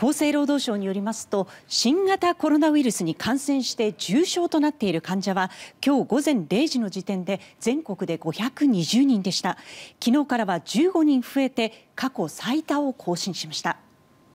厚生労働省によりますと新型コロナウイルスに感染して重症となっている患者は今日午前0時の時点で全国で520人でした昨日からは15人増えて過去最多を更新しました。